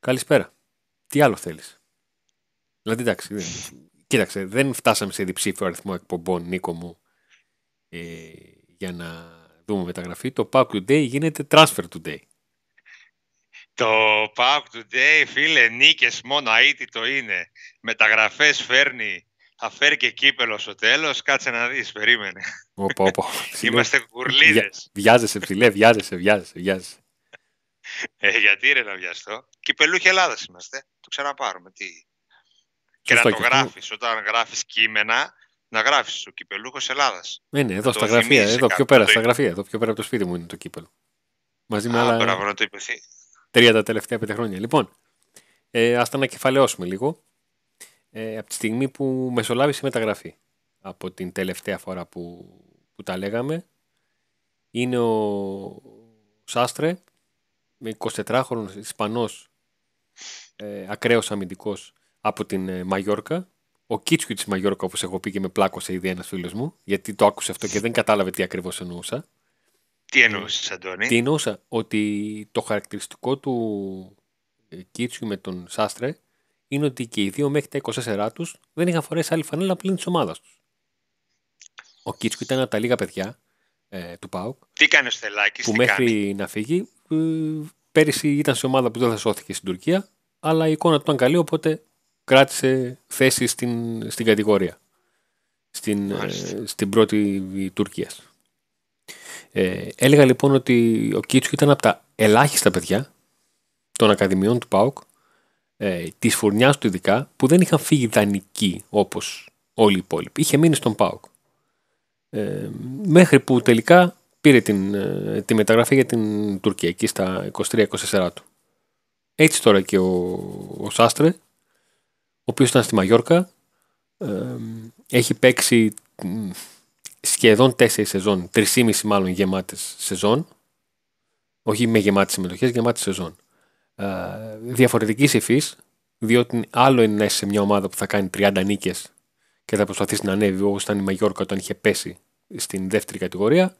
Καλησπέρα. Τι άλλο θέλεις. Δηλαδή, εντάξει. Κοίταξε, δεν φτάσαμε σε διψήφιο αριθμό εκπομπών, Νίκο μου, ε, για να δούμε μεταγραφή. Το Pack Today γίνεται Transfer Today. Το Pack Today, φίλε, νίκες μόνο αίτητο είναι. Μεταγραφές φέρνει, θα φέρει και κύπελο στο τέλος, Κάτσε να δεις, περίμενε. Είμαστε κουρλίδε. Βιάζεσαι, φιλέ, βιάζεσαι, βιάζεσαι, βιάζεσαι. Ε, γιατί είναι να βιαστώ. Κυπελούχοι Ελλάδας είμαστε. Το ξαναπάρουμε. Τι. Και να το γράφεις. Όταν γράφεις κείμενα, να γράφεις ο κυπελούχο Ελλάδας. Ε, ναι, εδώ στα γραφεία. Εδώ πιο πέρα, στα γραφεία. Εδώ πιο πέρα από το σπίτι μου είναι το κύπελο. Μαζί με άλλα. Μπράβο, Τρία τα τελευταία πέντε χρόνια. Λοιπόν, ε, τα ανακεφαλαιώσουμε λίγο. Ε, από τη στιγμή που μεσολάβησε η μεταγραφή από την τελευταία φορά που, που τα λέγαμε είναι ο Σάστρε με 24 χρονο Ισπανός ε, ακραίος από την ε, Μαγιόρκα. Ο Κίτσκι της Μαγιόρκα όπως έχω πει και με πλάκωσε ήδη ένας φίλος μου γιατί το άκουσε αυτό και δεν κατάλαβε τι ακριβώς εννοούσα. Τι εννοούσες, Αντώνη. Τι εννοούσα. Ότι το χαρακτηριστικό του ε, Κίτσιου με τον Σάστρε είναι ότι και οι δύο μέχρι τα 24 τους δεν είχαν φορέσει άλλη φανέλα πλήν της ομάδας τους. Ο Κίτσιου ήταν από τα λίγα παιδιά ε, του ΠΑΟΚ. Τι κάνει ο Στελάκης. Που τι μέχρι κάνει. να φύγει ε, πέρυσι ήταν σε ομάδα που δεν θα σώθηκε στην Τουρκία, αλλά η εικόνα του ήταν καλή, οπότε κράτησε θέση στην, στην κατηγορία. Στην, ε, στην πρώτη Τουρκίας. Ε, έλεγα λοιπόν ότι ο Κίτσου ήταν από τα ελάχιστα παιδιά των Ακαδημιών του ΠΑΟΚ ε, της φορνιάς του ειδικά που δεν είχαν φύγει δανεικοί όπως όλοι οι υπόλοιποι. Είχε μείνει στον ΠΑΟΚ. Ε, μέχρι που τελικά πήρε την, ε, τη μεταγραφή για την Τουρκία εκεί στα 23-24 του. Έτσι τώρα και ο, ο Σάστρε, ο οποίος ήταν στη Μαγιόρκα, έχει παίξει σχεδόν τέσσερις σεζόν, 3,5 μάλλον γεμάτες σεζόν, όχι με γεμάτες συμμετοχές, γεμάτες σεζόν. Ε, διαφορετικής διότι άλλο είναι να είσαι σε μια ομάδα που θα κάνει 30 νίκες και θα προσπαθήσει να ανέβει όπως ήταν η Μαγιόρκα όταν είχε πέσει στην δεύτερη κατηγορία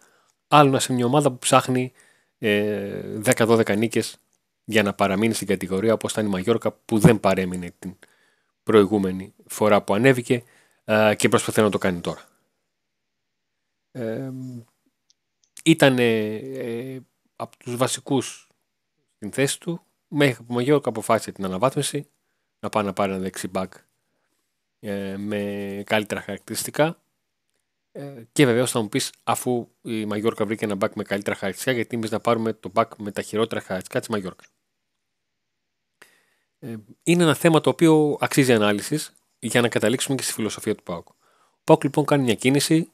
άλλο να σε μια ομάδα που ψάχνει ε, 10-12 νίκες για να παραμείνει στην κατηγορία όπως ήταν η Μαγιόρκα που δεν παρέμεινε την προηγούμενη φορά που ανέβηκε ε, και προσπαθεί να το κάνει τώρα. Ε, ήταν ε, από τους βασικούς στην θέση του μέχρι που η Μαγιόρκα αποφάσισε την αναβάθμιση να πάει να πάρει ένα δεξιμπάκ ε, με καλύτερα χαρακτηριστικά ε, και βεβαίω θα μου πεις, αφού η Μαγιόρκα βρήκε ένα μπακ με καλύτερα χαρακτηριστικά, γιατί εμείς να πάρουμε το μπακ με τα χειρότερα χαρακτηριστικά της Μαγιόρκας. Ε, είναι ένα θέμα το οποίο αξίζει ανάλυσης για να καταλήξουμε και στη φιλοσοφία του Πάουκ. Ο Πάουκ λοιπόν κάνει μια κίνηση,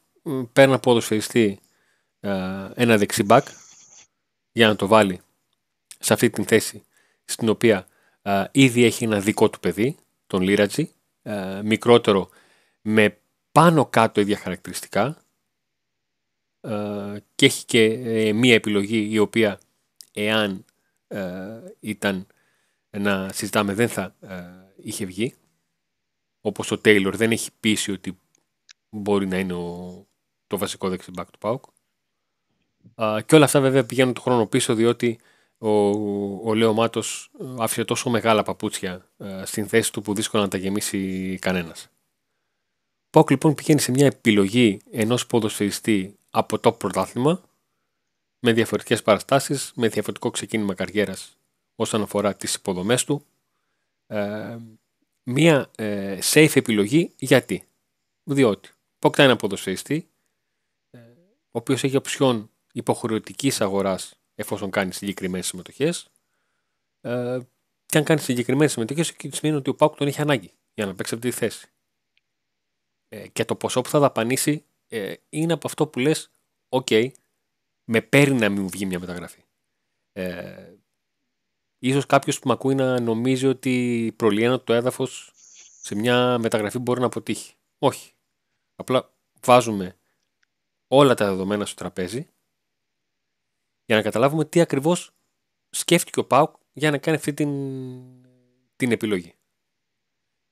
παίρνει από ποδοσφαιριστή ε, ένα δεξί μπακ για να το βάλει σε αυτή την θέση στην οποία ήδη έχει ένα δικό του παιδί, τον Λίρατζι, μικρότερο με πάνω κάτω ίδια χαρακτηριστικά ε, και έχει και ε, μία επιλογή η οποία εάν ε, ήταν να συζητάμε δεν θα είχε βγει όπως το Τέιλορ δεν έχει πείσει ότι μπορεί να είναι το βασικό δεξιμπάκ του ΠΑΟΚ και όλα αυτά βέβαια πηγαίνουν το χρόνο πίσω διότι ο, ο Λέο Μάτος άφησε τόσο μεγάλα παπούτσια στην θέση του που δύσκολα να τα γεμίσει κανένας ΠΟΚ λοιπόν πηγαίνει σε μια επιλογή ενός ποδοσφαιριστή από το πρωτάθλημα με διαφορετικές παραστάσεις, με διαφορετικό ξεκίνημα καριέρας όσον αφορά τις υποδομές του. Ε, μια ε, safe επιλογή γιατί. Διότι είναι ένα ποδοσφαιριστή ε, ο οποίος έχει οψιόν υποχρεωτικής αγοράς εφόσον κάνει συγκεκριμένες συμμετοχές. Ε, και αν κάνει συγκεκριμένες συμμετοχές, σημαίνει ότι ο Πάουκ τον έχει ανάγκη για να παίξει αυτή τη θέση. Ε, και το ποσό που θα δαπανίσει ε, είναι από αυτό που λες «ΟΚ, με παίρνει να μην βγει μια μεταγραφή». Ε, ίσως κάποιος που με ακούει να νομίζει ότι προλυένω το έδαφος σε μια μεταγραφή μπορεί να αποτύχει. Όχι. Απλά βάζουμε όλα τα δεδομένα στο τραπέζι για να καταλάβουμε τι ακριβώς σκέφτηκε ο ΠΑΟΚ για να κάνει αυτή την επιλογή.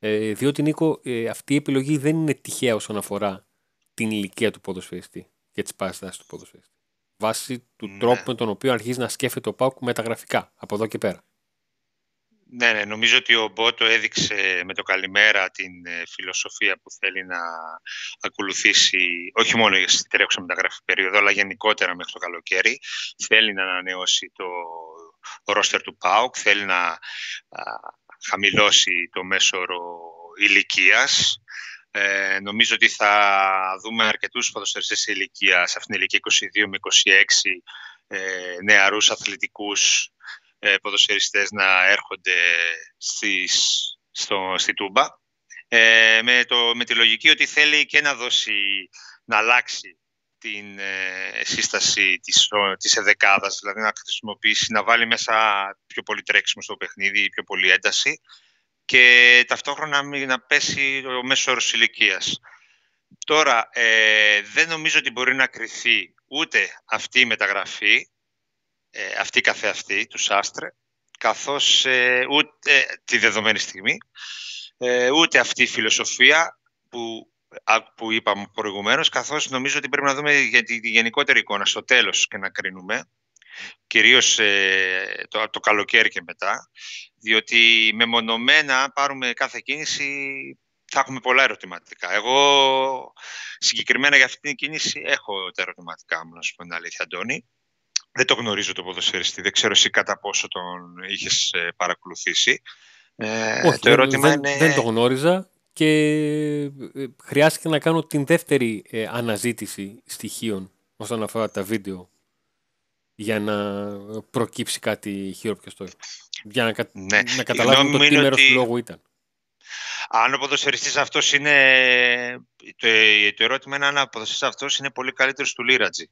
Ε, διότι Νίκο, ε, αυτή η επιλογή δεν είναι τυχαία όσον αφορά την ηλικία του ποδοσφαιριστή και τις παραστάσεις του ποδοσφαιριστή. Βάσει του ναι. τρόπου με τον οποίο αρχίζει να σκέφτεται ο Πάουκ μεταγραφικά από εδώ και πέρα. Ναι, ναι, νομίζω ότι ο Μπότο έδειξε με το καλημέρα την ε, φιλοσοφία που θέλει να ακολουθήσει, όχι μόνο για τη τρέχουσα μεταγραφή περίοδο, αλλά γενικότερα μέχρι το καλοκαίρι. Θέλει να ανανεώσει το ρόστερ του ΠΑΟΚ, θέλει να χαμηλώσει το μέσο όρο ηλικίας. Ε, νομίζω ότι θα δούμε αρκετούς ποδοσφαιριστές ηλικία, σε αυτήν την ηλικία 22 με 26, ε, νεαρούς αθλητικούς ε, ποδοσφαιριστές να έρχονται στις, στο, στη Τούμπα. Ε, με, το, με τη λογική ότι θέλει και να δώσει, να αλλάξει την ε, σύσταση της, της εδεκάδας, δηλαδή να χρησιμοποιήσει, να βάλει μέσα πιο πολύ τρέξιμο στο παιχνίδι, πιο πολύ ένταση και ταυτόχρονα να πέσει ο μέσος όρος Τώρα, ε, δεν νομίζω ότι μπορεί να κρυθει ούτε αυτή η μεταγραφή, ε, αυτή καθεαυτή του Σάστρε, καθώς ε, ούτε ε, τη δεδομένη στιγμή, ούτε αυτή η φιλοσοφία που που είπαμε προηγουμένως, καθώς νομίζω ότι πρέπει να δούμε για τη, γενικότερη εικόνα στο τέλος και να κρίνουμε, κυρίως ε, το, το καλοκαίρι και μετά, διότι μεμονωμένα, αν πάρουμε κάθε κίνηση, θα έχουμε πολλά ερωτηματικά. Εγώ συγκεκριμένα για αυτή την κίνηση έχω τα ερωτηματικά μου, να σου πω την αλήθεια, Αντώνη. Δεν το γνωρίζω το ποδοσφαιριστή, δεν ξέρω εσύ κατά πόσο τον είχες ε, παρακολουθήσει. Ε, Όχι, το δεν, είναι... δεν το γνώριζα, και ε, χρειάστηκε να κάνω την δεύτερη ε, αναζήτηση στοιχείων όσον αφορά τα βίντεο για να προκύψει κάτι χειροπιαστό. Για να, ναι. να καταλάβουμε το τι μέρος του λόγου ήταν. Αν ο ποδοσφαιριστής αυτός είναι... Το, το ερώτημα είναι αν ο ποδοσφαιριστής αυτός είναι πολύ καλύτερος του Λίρατζη.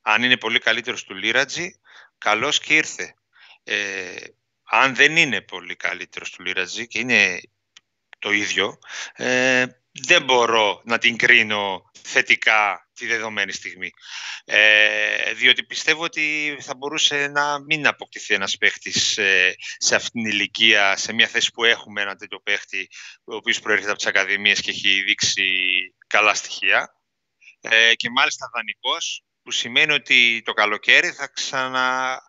Αν είναι πολύ καλύτερος του Λίρατζη, καλώς και ήρθε. Ε, αν δεν είναι πολύ καλύτερος του Λίρατζη και είναι το ίδιο. Ε, δεν μπορώ να την κρίνω θετικά τη δεδομένη στιγμή. Ε, διότι πιστεύω ότι θα μπορούσε να μην αποκτηθεί ένας παίχτης ε, σε αυτήν την ηλικία, σε μια θέση που έχουμε ένα τέτοιο παίχτη, ο οποίος προέρχεται από τις ακαδημίες και έχει δείξει καλά στοιχεία. Ε, και μάλιστα δανεικός, που σημαίνει ότι το καλοκαίρι θα ξαναψάχνεις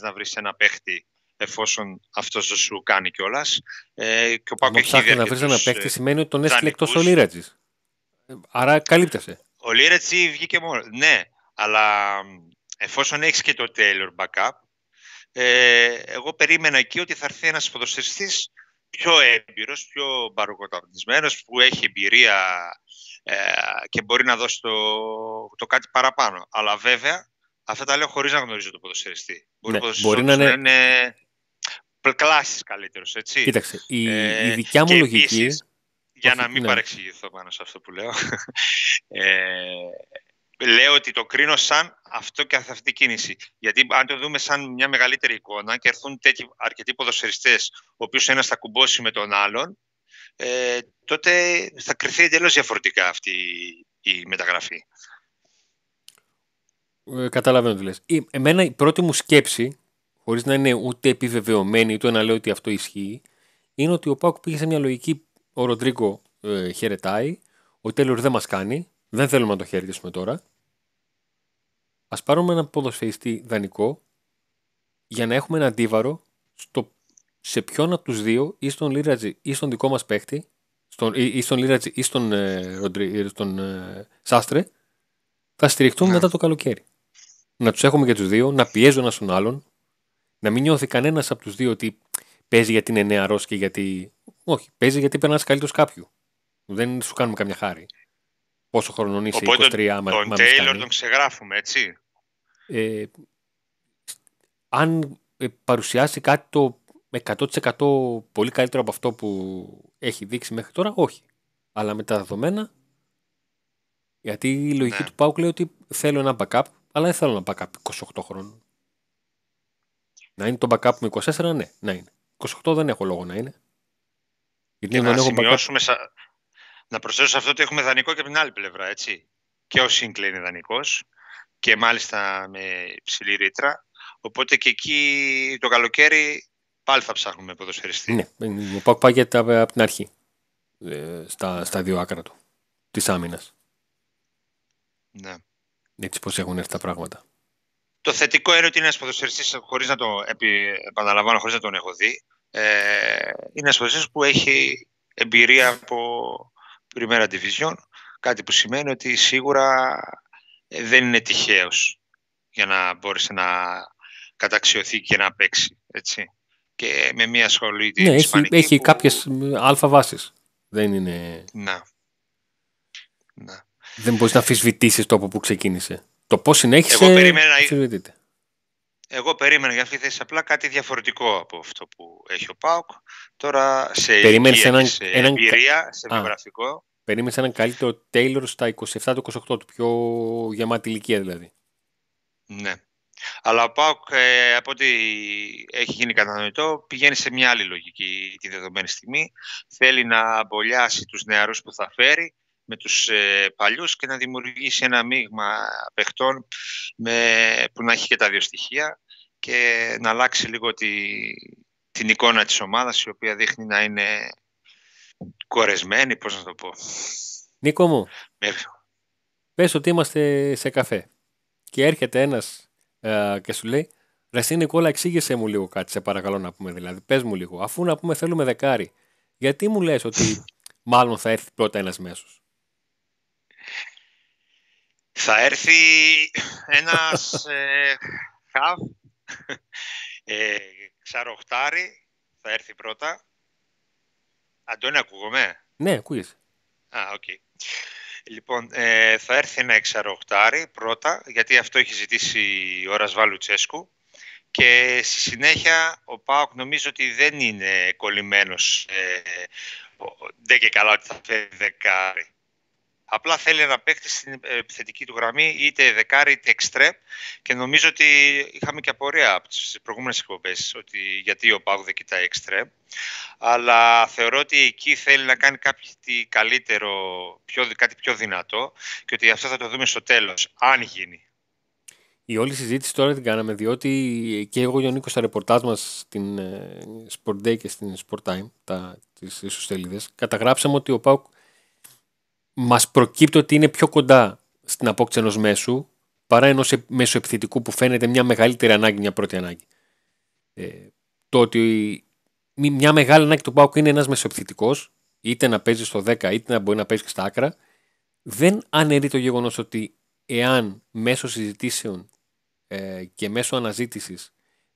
ε, να βρεις ένα παίχτη εφόσον αυτός σου κάνει κιόλας. Ε, και ο Πάκο έχει ψάχνει να βρει ένα παίκτη ε, σημαίνει ότι τον έστειλε εκτός ο Λίρατζη. Άρα καλύπτεσε. Ο Λίρατζη βγήκε μόνο. Ναι, αλλά εφόσον έχεις και το Taylor backup, ε, εγώ περίμενα εκεί ότι θα έρθει ένας ποδοσφαιριστής πιο έμπειρος, πιο παροκοταπνισμένο, που έχει εμπειρία ε, και μπορεί να δώσει το, το κάτι παραπάνω. Αλλά βέβαια Αυτά τα λέω χωρίς να γνωρίζω τον ποδοσφαιριστή. Μπορεί, ναι, μπορεί να είναι Κλάσει καλύτερου. Κοίταξε, η, ε, δικιά μου λογική. Επίσης, για να μην ναι. παρεξηγηθώ πάνω σε αυτό που λέω, ε, λέω ότι το κρίνω σαν αυτό και αυτή κίνηση. Γιατί αν το δούμε σαν μια μεγαλύτερη εικόνα και έρθουν τέτοιοι αρκετοί ποδοσφαιριστές, ο οποίος ένας θα κουμπώσει με τον άλλον, ε, τότε θα κρυθεί εντελώς διαφορετικά αυτή η μεταγραφή. Ε, καταλαβαίνω τι λες. εμένα η πρώτη μου σκέψη χωρίς να είναι ούτε επιβεβαιωμένη, ούτε να λέω ότι αυτό ισχύει, είναι ότι ο Πάουκ πήγε σε μια λογική. Ο Ροντρίγκο ε, χαιρετάει, ο Τέλορ δεν μας κάνει, δεν θέλουμε να το χαιρετήσουμε τώρα. Ας πάρουμε ένα ποδοσφαιριστή δανεικό για να έχουμε ένα αντίβαρο στο, σε ποιον από τους δύο, ή στον Λίρατζι ή στον δικό μας παίχτη, στον, ή, στον Λίρατζι ή ε, ε, στον, ε, Σάστρε, θα στηριχτούν ναι. μετά το καλοκαίρι. Να τους έχουμε και τους δύο, να πιέζουν ένα τον άλλον, να μην νιώθει κανένας από τους δύο ότι παίζει γιατί είναι νεαρός και γιατί. Όχι, παίζει γιατί περνάς καλύτερος κάποιου. Δεν σου κάνουμε καμιά χάρη. Πόσο χρόνο είσαι, 23 άμα Τον Τέιλορ τον ξεγράφουμε, έτσι. Ε, αν ε, παρουσιάσει κάτι το 100% πολύ καλύτερο από αυτό που έχει δείξει μέχρι τώρα, όχι. Αλλά με τα δεδομένα, γιατί η λογική ναι. του Πάουκ λέει ότι θέλω ένα backup, αλλά δεν θέλω ένα backup 28 χρόνων. Να είναι το backup μου 24, ναι, να είναι. 28 δεν έχω λόγο να είναι. Γιατί να, σημειώσουμε να προσθέσω σε αυτό ότι έχουμε δανεικό και από την άλλη πλευρά, έτσι. Και ο Σίνκλε είναι δανεικός και μάλιστα με υψηλή ρήτρα. Οπότε και εκεί το καλοκαίρι πάλι θα ψάχνουμε ποδοσφαιριστή. Ναι, ο Πάκ πάγεται από την αρχή. Ε, στα, στα δύο άκρα του της άμυνας. Ναι. Έτσι πώ έχουν έρθει τα πράγματα. Το θετικό είναι ότι είναι ένας ποδοσφαιριστής, χωρίς να το επαναλαμβάνω, χωρίς να τον έχω δει. Ε, είναι ένας ποδοσφαιριστής που έχει εμπειρία από Primera Division. Κάτι που σημαίνει ότι σίγουρα ε, δεν είναι τυχαίος για να μπορέσει να καταξιωθεί και να παίξει. Έτσι. Και με μια σχολή Ναι, έχει, έχει κάποιε αλφα Δεν είναι. Να. να. Δεν μπορείς να αφισβητήσεις το από που ξεκίνησε. Το πώς συνέχισε. Εγώ περίμενα, Εγώ περίμενα για αυτή τη θέση απλά κάτι διαφορετικό από αυτό που έχει ο ΠΑΟΚ. Τώρα σε, Περίμενε έναν... σε έναν... εμπειρία, σε βιογραφικό. Περίμενες έναν καλύτερο Τέιλορ στα 27-28 του, πιο γεμάτη ηλικία δηλαδή. Ναι. Αλλά ο ΠΑΟΚ, ε, από ό,τι έχει γίνει κατανοητό, πηγαίνει σε μια άλλη λογική τη δεδομένη στιγμή. Θέλει να αμπολιάσει τους νεαρούς που θα φέρει, με τους ε, παλιούς και να δημιουργήσει ένα μείγμα παιχτών με, που να έχει και τα δύο στοιχεία και να αλλάξει λίγο τη, την εικόνα της ομάδας η οποία δείχνει να είναι κορεσμένη, πώς να το πω. Νίκο μου, Μέχρι. πες ότι είμαστε σε καφέ και έρχεται ένας ε, και σου λέει «Ρεσί Νικόλα, εξήγησέ μου λίγο κάτι, σε παρακαλώ να πούμε δηλαδή, πες μου λίγο, αφού να πούμε θέλουμε δεκάρι, γιατί μου λες ότι μάλλον θα έρθει πρώτα ένας μέσος» Θα έρθει ένας ε, χαβ, ε, ξαροχτάρι, θα έρθει πρώτα. Αντώνη, ακούγομαι. Ναι, ακούγεται. Α, οκ. Λοιπόν, ε, θα έρθει ένα ξαροχτάρι πρώτα, γιατί αυτό έχει ζητήσει ο Ρασβάλου Τσέσκου. Και στη συνέχεια ο Πάοκ νομίζω ότι δεν είναι κολλημένος, ε, δεν και καλά ότι θα φέρει δεκάρι. Απλά θέλει να παίκτη στην ε, επιθετική του γραμμή, είτε δεκάρι είτε εξτρέ. Και νομίζω ότι είχαμε και απορία από τις προηγούμενες εκπομπές ότι γιατί ο Πάου δεν κοιτάει εξτρέ. Αλλά θεωρώ ότι εκεί θέλει να κάνει κάτι καλύτερο, πιο, κάτι πιο δυνατό και ότι αυτό θα το δούμε στο τέλος, αν γίνει. Η όλη συζήτηση τώρα την κάναμε διότι και εγώ και ο Νίκος στα ρεπορτάζ μας στην ε, Sport Day και στην Sport Time, τα, τις καταγράψαμε ότι ο Πάου Μας προκύπτει ότι είναι πιο κοντά στην απόκτηση ενός μέσου παρά ενός μέσου επιθετικού που φαίνεται μια μεγαλύτερη ανάγκη, μια πρώτη ανάγκη. Ε, το ότι μια μεγάλη ανάγκη του Πάουκ είναι ένας μεσοεπιθετικός, είτε να παίζει στο 10, είτε να μπορεί να παίζει και στα άκρα, δεν αναιρεί το γεγονός ότι εάν μέσω συζητήσεων ε, και μέσω αναζήτησης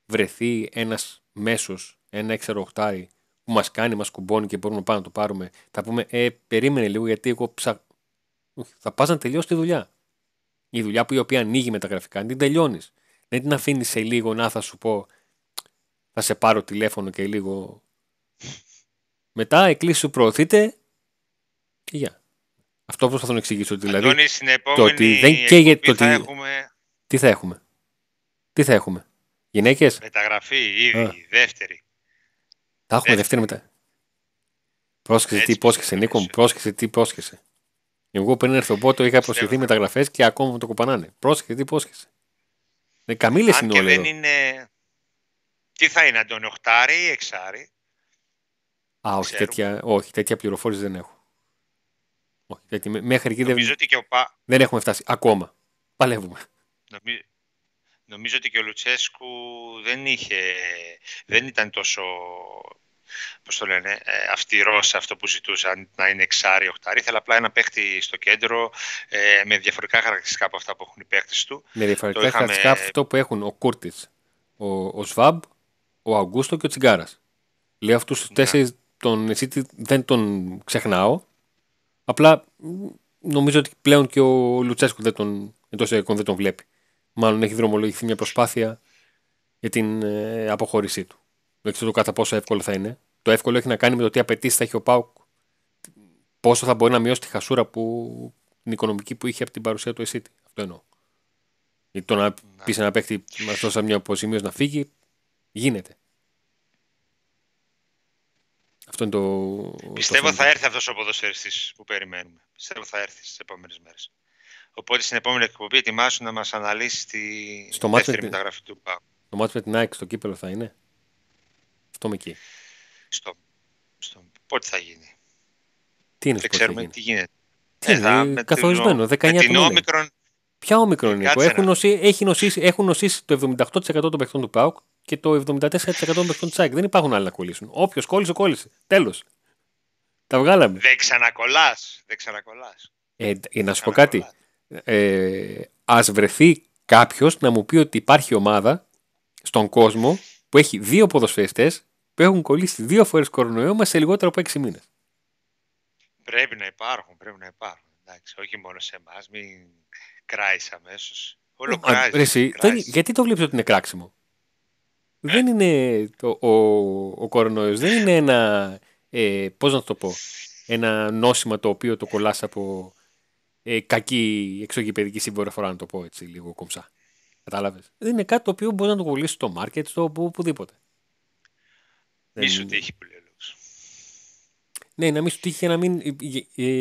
βρεθεί ένας μέσος, ένα έξαρο που μας κάνει, μας κουμπώνει και μπορούμε πάνω να το πάρουμε, θα πούμε Ε, περίμενε λίγο γιατί εγώ ψα... Θα πας να τελειώσει τη δουλειά. Η δουλειά που η οποία ανοίγει με τα γραφικά, την τελειώνεις. Δεν την αφήνεις σε λίγο να θα σου πω θα σε πάρω τηλέφωνο και λίγο. Μετά εκκλήσεις σου προωθείται και γεια. Αυτό πώ θα τον εξηγήσω. Δηλαδή, το ότι δεν καίγεται. Το ότι... Έχουμε... Τι θα έχουμε. Τι θα έχουμε. Γυναίκες. Μεταγραφή ήδη, Α. δεύτερη. Τα έχουμε ε. δεύτερη μετά. Πρόσχεσαι τι πρόσχεσαι Νίκο μου, πρόσχεσαι τι πρόσχεσαι. Εγώ πριν έρθω το είχα προσχεθεί ναι. μεταγραφές και ακόμα μου το κουπανάνε. Πρόσχεσαι τι πρόσχεσαι. Ε, Καμίλε είναι και δεν είναι. Τι θα είναι, Αντώνιο, οχτάρι ή εξάρι. Α, όχι τέτοια, όχι, τέτοια πληροφόρηση δεν έχω. Όχι, τέτοια, μέχρι εκεί δεν, και ο δεν έχουμε φτάσει. Ακόμα. Παλεύουμε. Νομίζω ότι και ο Λουτσέσκου δεν, είχε, δεν ήταν τόσο πώς το λένε, ε, αυστηρός σε αυτό που ζητούσε, να είναι εξάρι, οχτάρι. Ήθελα απλά ένα παίχτη στο κέντρο ε, με διαφορετικά χαρακτηριστικά από αυτά που έχουν οι παίχτε του. Με διαφορετικά το χαρακτηριστικά αυτό που έχουν ο Κούρτη, ο, ο Σβάμπ, ο Αγκούστο και ο Τσιγκάρας. Λέω αυτούς τους ναι. τέσσερις τον εσύ δεν τον ξεχνάω. Απλά νομίζω ότι πλέον και ο Λουτσέσκου δεν τον, δεν τον βλέπει μάλλον έχει δρομολογηθεί μια προσπάθεια για την ε, αποχώρησή του. Δεν ξέρω το κατά πόσο εύκολο θα είναι. Το εύκολο έχει να κάνει με το τι απαιτήσεις θα έχει ο Πάουκ, πόσο θα μπορεί να μειώσει τη χασούρα που, την οικονομική που είχε από την παρουσία του Εσίτη. Αυτό εννοώ. Γιατί το να ναι. πεις ένα παίχτη, μα δώσει μια αποζημίωση να φύγει, γίνεται. Αυτό είναι το. Πιστεύω το θα έρθει αυτός ο ποδοσφαιριστής που περιμένουμε. Πιστεύω θα έρθει στις επόμενες μέρες. Οπότε στην επόμενη εκπομπή ετοιμάσου να μας αναλύσεις τη στο δεύτερη μεταγραφή του ΠΑΟΚ. Το μάτι με την ΑΕΚ στο κύπελο θα είναι. Στο εκεί. Στο, στο... Πότε θα γίνει. Τι είναι Δεν ξέρουμε τι γίνεται. Τι είναι, καθορισμένο. Ε, ε, με την όμικρον... Ποια όμικρον είναι. Ε, έχουν, νοσήσει, το 78% των παιχτών του ΠΑΟΚ και το 74% των παιχτών της ΑΕΚ. Δεν υπάρχουν άλλοι να κολλήσουν. Όποιος κόλλησε, κόλλησε. Τέλος. Τα βγάλαμε. Δεν ξανακολλάς. Δεν ξανακολλάς. να σου πω κάτι ε, ας βρεθεί κάποιος να μου πει ότι υπάρχει ομάδα στον κόσμο που έχει δύο ποδοσφαιριστές που έχουν κολλήσει δύο φορές κορονοϊό μας σε λιγότερο από έξι μήνες. Πρέπει να υπάρχουν, πρέπει να υπάρχουν. Εντάξει, όχι μόνο σε εμάς, μην κράεις αμέσως. Όλο ε, γιατί το βλέπεις ότι είναι κράξιμο. Ε. Δεν είναι ο, ο δεν είναι ένα, ε, να το πω, ένα νόσημα το οποίο το κολλάς από ε, κακή εξωγηπαιδική συμπεριφορά, να το πω έτσι λίγο κομψά. Κατάλαβες. Δεν είναι κάτι το οποίο μπορεί να το κολλήσει στο market, στο οπουδήποτε. Μη σου τύχει που λέει Ναι, να μην σου τύχει για να μην,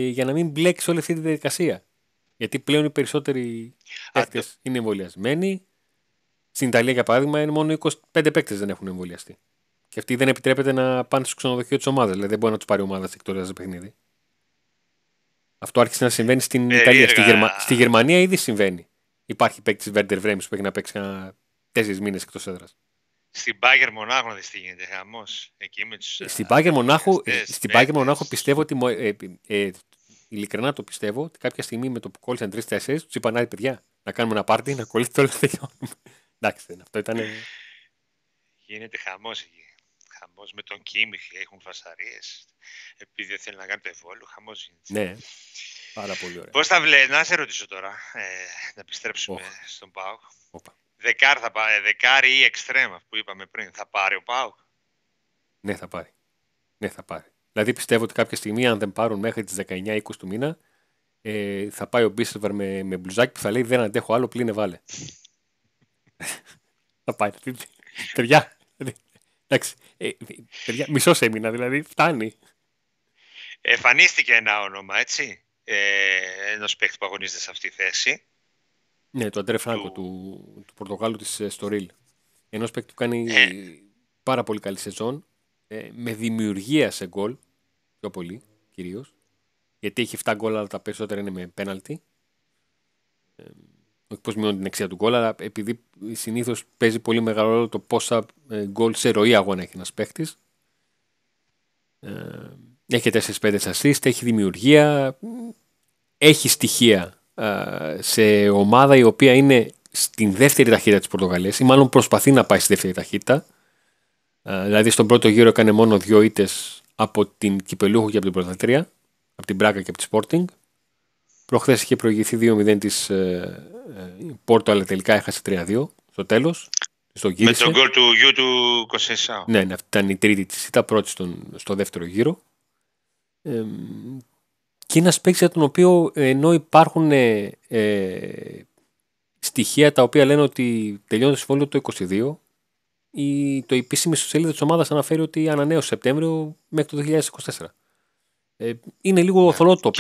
για ε, μην μπλέξεις όλη αυτή τη διαδικασία. Γιατί πλέον οι περισσότεροι παίκτε είναι εμβολιασμένοι. Στην Ιταλία, για παράδειγμα, μόνο 25 παίκτες δεν έχουν εμβολιαστεί. Και αυτοί δεν επιτρέπεται να πάνε στο ξενοδοχείο της ομάδας. Δηλαδή δεν μπορεί να τους πάρει ομάδας εκτός παιχνίδι. Αυτό άρχισε να συμβαίνει στην ε, Ιταλία. Στη, Γερμα... στη, Γερμανία ήδη συμβαίνει. Υπάρχει παίκτης Βέρντερ Βρέμι που έχει να παίξει ένα τέσσερις μήνες εκτός έδρας. Στην Πάγκερ Μονάχου να δεις τι γίνεται. Χαμός. Στην Πάγκερ Μονάχου, Μονάχου πιστεύω ότι. Ε, ε, ε, ειλικρινά το πιστεύω ότι κάποια στιγμή με το που κόλλησαν τρει-τέσσερι, τους είπαν Άι, παιδιά, να κάνουμε ένα πάρτι, να κολλήσει το όλο Εντάξει, αυτό ήταν. Γίνεται χαμός εκεί. Χαμός με τον Κίμιχ έχουν φασαρίες. Επειδή δεν θέλει να κάνει το ευόλου, χαμός γίνεται. Ναι, πάρα πολύ ωραία. Πώς θα βλέπει, να σε ρωτήσω τώρα, ε, να επιστρέψουμε oh. στον Πάουκ. Δεκάρ θα πάρει, δεκάρι ή εξτρέμα που είπαμε πριν, θα πάρει ο Πάουκ. Ναι, θα πάρει. Ναι, θα πάρει. Δηλαδή πιστεύω ότι κάποια στιγμή, αν δεν πάρουν μέχρι τις 19-20 του μήνα, ε, θα πάει ο Μπίσελβερ με, με μπλουζάκι που θα λέει δεν αντέχω άλλο, πλήνε βάλε. θα πάει. ταιριά. Εντάξει. Ε, παιδιά, μισός έμεινα, δηλαδή φτάνει. Εμφανίστηκε ένα όνομα, έτσι. Ε, Ενό παίκτης που αγωνίζεται σε αυτή τη θέση. Ναι, το Αντρέ Φράγκο, του, του, του Πορτογάλου της ε, Στορίλ. Ενό παίκτης που κάνει ε. πάρα πολύ καλή σεζόν. με δημιουργία σε γκολ. Πιο πολύ κυρίως. Γιατί έχει 7 γκολ, αλλά τα περισσότερα είναι με πέναλτι όχι πώ μειώνει την αξία του γκολ, αλλά επειδή συνήθως παίζει πολύ μεγάλο ρόλο το πόσα ε, γκολ σε ροή αγώνα έχει ένας παίχτης. Ε, έχει 4-5 assist, έχει δημιουργία, έχει στοιχεία σε ομάδα η οποία είναι στην δεύτερη ταχύτητα της Πορτογαλίας ή μάλλον προσπαθεί να πάει στη δεύτερη ταχύτητα. Δηλαδή στον πρώτο γύρο έκανε μόνο δύο ήτες από την Κυπελούχο και από την Πρωταθλήτρια, από την Μπράκα και από τη Sporting. Προχθές είχε προηγηθεί 2-0 της ε, ε, Πόρτο, αλλά τελικά έχασε 3-2 στο τέλος. Στο Με τον γκολ του γιου του Κοσέσαου. Ναι, ναι, αυτή ήταν η τρίτη της. Ήταν πρώτη στο δεύτερο γύρο. Ε, και ένας παίκτης για τον οποίο ε, ενώ υπάρχουν ε, στοιχεία τα οποία λένε ότι τελειώνει το συμβόλαιο το 22, η, το επίσημη σελίδα της ομάδας αναφέρει ότι ανανέωσε Σεπτέμβριο μέχρι το 2024. Ε, είναι λίγο ναι. θολό το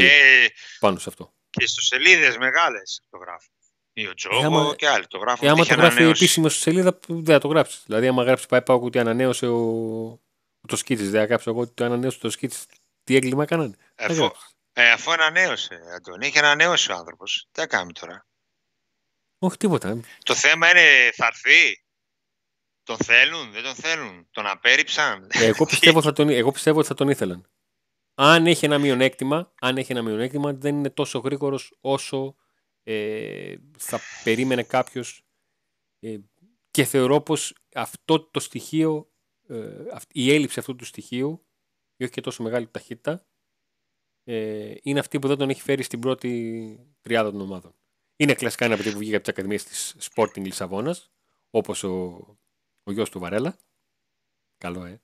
πάνω σε αυτό και σελίδες μεγάλες το γράφει. Ή ο Τζόγο ε, άμα, και άλλοι το γράφουν. Και ε, άμα το γράφει ανανέωση. επίσημα στη σελίδα, δεν θα το γράψεις. Δηλαδή, άμα γράψεις πάει πάω ότι ανανέωσε ο... το σκίτσι, δεν θα γράψω εγώ ότι το ανανέωσε το σκίτσι. Τι έγκλημα κάνανε. Αφού, ε, αφού ανανέωσε, Αντώνη, είχε ανανέωσει ο άνθρωπος. Τι θα κάνουμε τώρα. Όχι τίποτα. Το θέμα είναι, θα έρθει. Τον θέλουν, δεν τον θέλουν. Τον απέρριψαν. Ε, εγώ, πιστεύω θα τον, εγώ πιστεύω ότι θα τον ήθελαν αν έχει ένα μειονέκτημα, αν έχει ένα μειονέκτημα, δεν είναι τόσο γρήγορος όσο ε, θα περίμενε κάποιος. Ε, και θεωρώ πως αυτό το στοιχείο, ε, η έλλειψη αυτού του στοιχείου, ή όχι και τόσο μεγάλη ταχύτητα, ε, είναι αυτή που δεν τον έχει φέρει στην πρώτη τριάδα των ομάδων. Είναι κλασικά ένα παιδί που βγήκε από τις ακαδημίες της Sporting Λισαβόνας, όπως ο, ο γιος του Βαρέλα. Καλό, ε.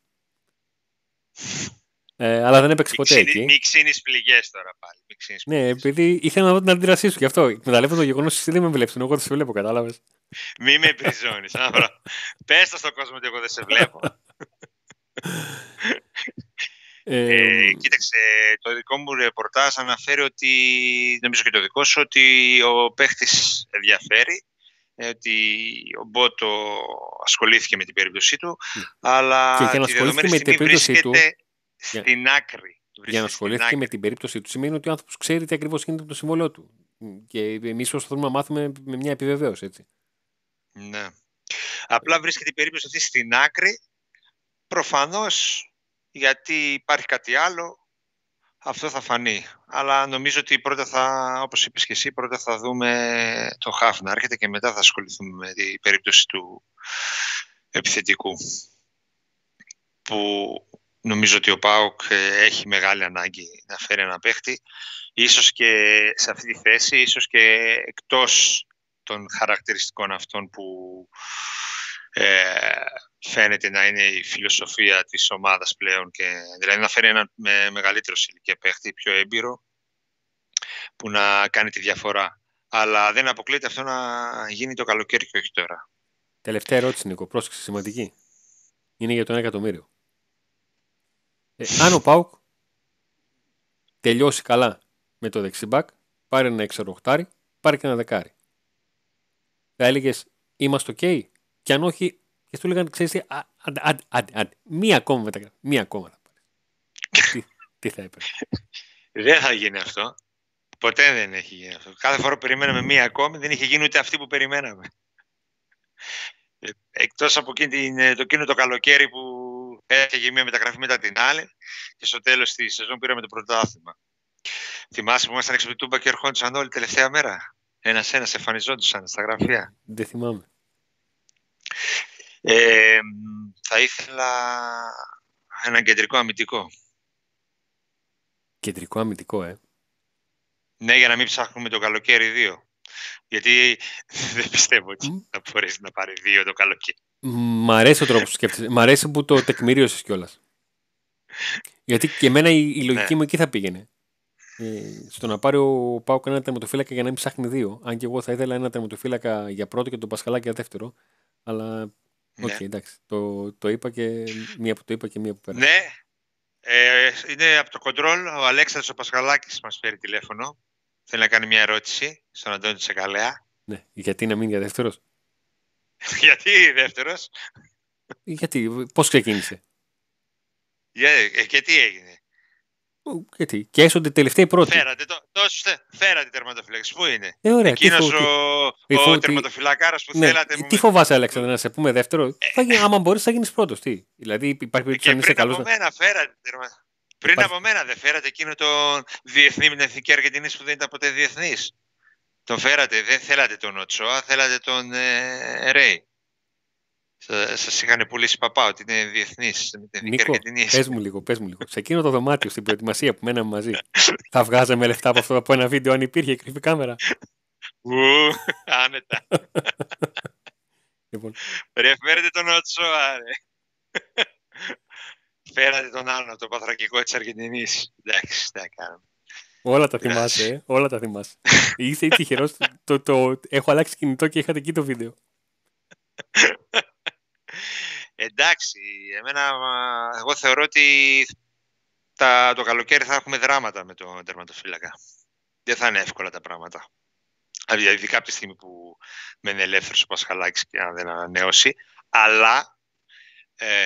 Ε, αλλά δεν έπαιξε ποτέ εκεί. Μην ξύνει πληγές τώρα πάλι. ναι, επειδή ήθελα να δω την αντίδρασή σου και αυτό. Εκμεταλλεύω το γεγονός ότι εσύ δεν με βλέπεις. Εγώ δεν σε βλέπω, κατάλαβες. Μην με επιζώνεις. Πες το στον κόσμο ότι εγώ δεν σε βλέπω. Ε, ε, κοίταξε, το δικό μου ρεπορτάζ αναφέρει ότι, νομίζω και το δικό σου, ότι ο παίχτης ενδιαφέρει, ε, ότι ο Μπότο ασχολήθηκε με την περίπτωσή του, ναι. αλλά και, και ασχολήθηκε με την βρίσκεται... Του, στην άκρη. Για να ασχοληθεί με την περίπτωση του σημαίνει ότι ο άνθρωπος ξέρει τι ακριβώς γίνεται με το σύμβολό του. Και εμείς προσπαθούμε να μάθουμε με μια επιβεβαίωση, έτσι. Ναι. Απλά βρίσκεται η περίπτωση αυτή στην άκρη. Προφανώς γιατί υπάρχει κάτι άλλο, αυτό θα φανεί. Αλλά νομίζω ότι πρώτα θα, όπως είπες και εσύ, πρώτα θα δούμε το χαφ να έρχεται και μετά θα ασχοληθούμε με την περίπτωση του επιθετικού. Που Νομίζω ότι ο ΠΑΟΚ ε, έχει μεγάλη ανάγκη να φέρει ένα παίχτη. Ίσως και σε αυτή τη θέση, ίσως και εκτός των χαρακτηριστικών αυτών που ε, φαίνεται να είναι η φιλοσοφία της ομάδας πλέον. Και, δηλαδή να φέρει έναν με μεγαλύτερο ηλικία παίχτη, πιο έμπειρο, που να κάνει τη διαφορά. Αλλά δεν αποκλείεται αυτό να γίνει το καλοκαίρι και όχι τώρα. Τελευταία ερώτηση, Νίκο. Πρόσεξε, σημαντική. Είναι για τον εκατομμύριο. Ε, αν ο Πάουκ τελειώσει καλά με το δεξιμπακ, πάρει ένα εξαρροχτάρι, πάρει και ένα δεκάρι. Θα έλεγες είμαστε Okay? Και αν όχι, και του έλεγαν, ξέρει, Μία ακόμα μεταγραφή. Μία ακόμα θα πάρεις. τι, θα έπρεπε Δεν θα γίνει αυτό. Ποτέ δεν έχει γίνει αυτό. Κάθε φορά που περιμέναμε μία ακόμη, δεν είχε γίνει ούτε αυτή που περιμέναμε. Ε, εκτός από ε, το εκείνο το καλοκαίρι που έφυγε μία μεταγραφή μετά την άλλη και στο τέλος της σεζόν πήραμε το πρωτάθλημα. Θυμάσαι που ήμασταν έξω και ερχόντουσαν όλοι τελευταία μέρα. Ένα-ένα εμφανιζόντουσαν στα γραφεία. Δεν θυμάμαι. Ε, θα ήθελα ένα κεντρικό αμυντικό. Κεντρικό αμυντικό, ε. Ναι, για να μην ψάχνουμε το καλοκαίρι δύο. Γιατί δεν πιστεύω ότι θα μπορέσει να πάρει δύο το καλοκαίρι. Μ' αρέσει ο τρόπος που σκέφτεσαι. Μ' αρέσει που το τεκμηρίωσες κιόλας. Γιατί και εμένα η, λογική ναι. μου εκεί θα πήγαινε. Ε, στο να πάρει ο Πάο ένα τερματοφύλακα για να μην ψάχνει δύο. Αν και εγώ θα ήθελα ένα τερματοφύλακα για πρώτο και τον Πασχαλάκη για δεύτερο. Αλλά. Ναι. Οκ, okay, εντάξει. Το, το είπα και μία που το είπα και μία που πέρα. Ναι. Ε, είναι από το κοντρόλ. Ο Αλέξανδρος ο Πασχαλάκης μας φέρει τηλέφωνο. Θέλει να κάνει μια ερώτηση στον Αντώνη Τσεκαλέα. Ναι. Γιατί να μην για δεύτερος. Γιατί δεύτερος. Γιατί, πώς ξεκίνησε. Yeah, ε, και τι έγινε. Γιατί, και έσονται τελευταία πρώτοι. Φέρατε, το, το, φέρατε Εκείνος ο τερματοφυλακάρος Πού είναι. Ε, ωραία. Εκείνος ο, φο, ο, που ναι, θέλατε. Τι φοβάσαι, Αλέξανδρο, να σε πούμε δεύτερο. Ε, θα γίνει, άμα μπορείς, θα γίνεις πρώτος. Τι. Δηλαδή, υπάρχει ε, περίπτωση να είσαι καλός. πριν από μένα φέρατε Πριν από μένα δεν φέρατε εκείνο τον διεθνή με την Εθνική Αργεντινής που δεν ήταν ποτέ διεθνής. Το φέρατε, δεν θέλατε τον Οτσόα, θέλατε τον ε, Ρέι. Σα είχαν πουλήσει παπά ότι είναι διεθνής Νίκο, Πες μου λίγο, πες μου λίγο. Σε εκείνο το δωμάτιο στην προετοιμασία που μέναμε μαζί, θα βγάζαμε λεφτά από αυτό από ένα βίντεο αν υπήρχε κρυφή κάμερα. Ου, άνετα. λοιπόν. τον Οτσόα, ρε. Φέρατε τον άλλο, τον παθρακικό της Αργεντινής. Εντάξει, τα κάνουμε. Όλα τα θυμάσαι. Ε, όλα τα θυμάσαι. Είσαι τυχερό. το, το, έχω αλλάξει κινητό και είχατε εκεί το βίντεο. Εντάξει, εμένα, εγώ θεωρώ ότι τα, το καλοκαίρι θα έχουμε δράματα με τον τερματοφύλακα. Δεν θα είναι εύκολα τα πράγματα. Δηλαδή κάποια στιγμή που είναι ελεύθερος ο Πασχαλάκης και αν δεν ανανεώσει. Αλλά ε,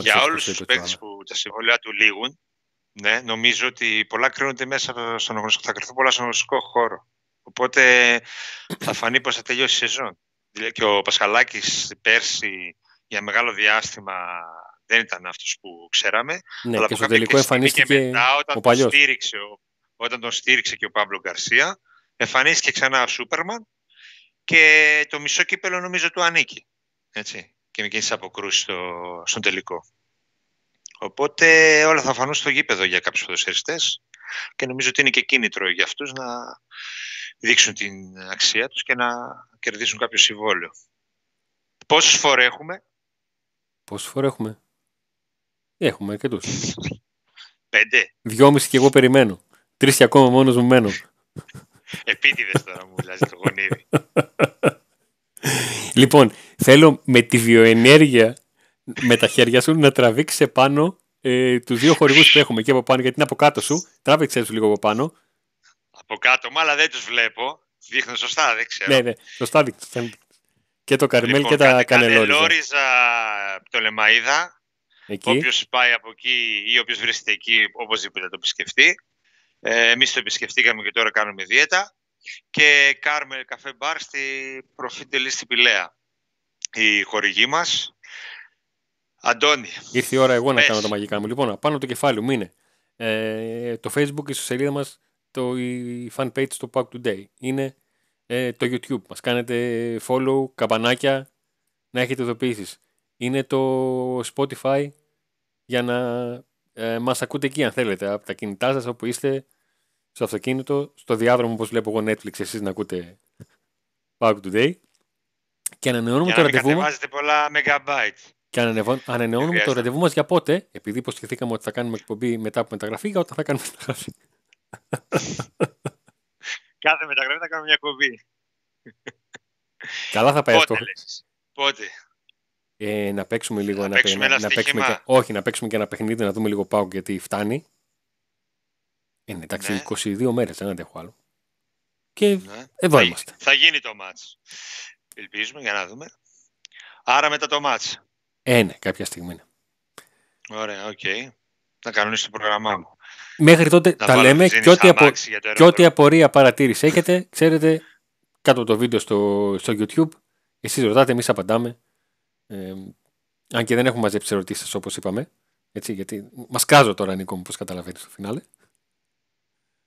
για όλους τους παίκτες που τα συμβόλαια του λήγουν, ναι, νομίζω ότι πολλά κρίνονται μέσα στον αγωνιστικό. Θα κρυφθούν πολλά στον αγωνιστικό χώρο. Οπότε θα φανεί πως θα τελειώσει η σεζόν. Και ο Πασχαλάκης πέρσι για μεγάλο διάστημα δεν ήταν αυτός που ξέραμε. Ναι, αλλά και στο τελικό εμφανίστηκε όταν ο παλιός. Τον στήριξε, όταν τον στήριξε και ο Παύλο Γκαρσία, εμφανίστηκε ξανά ο Σούπερμαν και το μισό κύπελο νομίζω του ανήκει. Έτσι, και με κίνησε αποκρούσεις στο, στον τελικό. Οπότε όλα θα φανούν στο γήπεδο για κάποιους ποδοσφαιριστές και νομίζω ότι είναι και κίνητρο για αυτούς να δείξουν την αξία τους και να κερδίσουν κάποιο συμβόλαιο. Πόσες φορέ έχουμε. Πόσες φορέ έχουμε. Έχουμε αρκετούς. Πέντε. Δυόμιση και εγώ περιμένω. Τρεις και ακόμα μόνος μου μένω. Επίτηδες τώρα μου λάζει το γονίδι. λοιπόν, θέλω με τη βιοενέργεια με τα χέρια σου να τραβήξει επάνω ε, τους δύο χορηγούς που έχουμε και από πάνω, γιατί είναι από κάτω σου. Τράβηξε τους λίγο από πάνω. Από κάτω μα αλλά δεν τους βλέπω. δείχνω σωστά, δεν ξέρω. Ναι, ναι, σωστά δείχνω Και το καρμέλ λοιπόν, και τα κανελόριζα. Κανελόριζα Πτολεμαίδα. Όποιος πάει από εκεί ή όποιος βρίσκεται εκεί, οπωσδήποτε το επισκεφτεί. Ε, Εμείς το επισκεφτήκαμε και τώρα κάνουμε δίαιτα. Και Κάρμελ Καφέ Μπαρ στη Προφίντελη στην Πηλαία. Η χορηγοί μας, Αντώνη. Ήρθε η ώρα εγώ να κάνω τα μαγικά μου. Λοιπόν, πάνω το κεφάλι μου είναι ε, το facebook, η σελίδα μας, το, η fan page στο Pack Today. Είναι ε, το YouTube. Μας κάνετε follow, καμπανάκια, να έχετε ειδοποιήσεις. Είναι το Spotify για να ε, μας ακούτε εκεί αν θέλετε. Από τα κινητά σας, όπου είστε, στο αυτοκίνητο, στο διάδρομο, όπως βλέπω εγώ Netflix, εσείς να ακούτε Pack Today. Και ανανεώνουμε για να το ραντεβού. Κατεβάζετε πολλά megabytes. Και ανανεώνουμε το ραντεβού μας για πότε, επειδή υποσχεθήκαμε ότι θα κάνουμε εκπομπή μετά από μεταγραφή, για όταν θα κάνουμε μεταγραφή. Κάθε μεταγραφή θα κάνουμε μια εκπομπή. Καλά θα πάει πότε, αυτό. Πότε. Ε, να παίξουμε λίγο παίξουμε ένα, ένα να παίξουμε και... Όχι, να παίξουμε και ένα παιχνίδι, να δούμε λίγο πάω γιατί φτάνει. Ε, ναι, εντάξει, ναι. 22 μέρε, δεν αντέχω άλλο. Και ναι. εδώ θα, είμαστε. Θα γίνει το μάτς. Ελπίζουμε για να δούμε. Άρα μετά το μάτς ναι, κάποια στιγμή. Ναι. Ωραία, οκ. Okay. Να κανονίσει το πρόγραμμά μου. Μέχρι τότε θα τα λέμε και ό,τι, απο... απορία παρατήρηση έχετε, ξέρετε, κάτω από το βίντεο στο, στο YouTube, εσείς ρωτάτε, εμείς απαντάμε. Ε, αν και δεν έχουμε μαζέψει ερωτήσεις, όπως είπαμε. Έτσι, γιατί μας κάζω τώρα, Νίκο μου, καταλαβαίνεις στο φινάλε.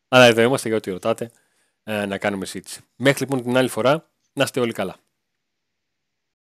Αλλά εδώ είμαστε για ό,τι ρωτάτε, ε, να κάνουμε σύντηση. Μέχρι λοιπόν την άλλη φορά, να είστε όλοι καλά.